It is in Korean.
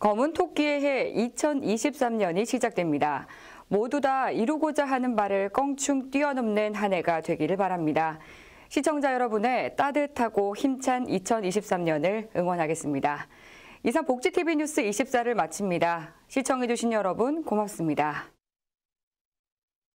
검은 토끼의 해 2023년이 시작됩니다. 모두 다 이루고자 하는 바를 껑충 뛰어넘는 한 해가 되기를 바랍니다. 시청자 여러분의 따뜻하고 힘찬 2023년을 응원하겠습니다. 이상 복지TV 뉴스 24를 마칩니다. 시청해주신 여러분 고맙습니다.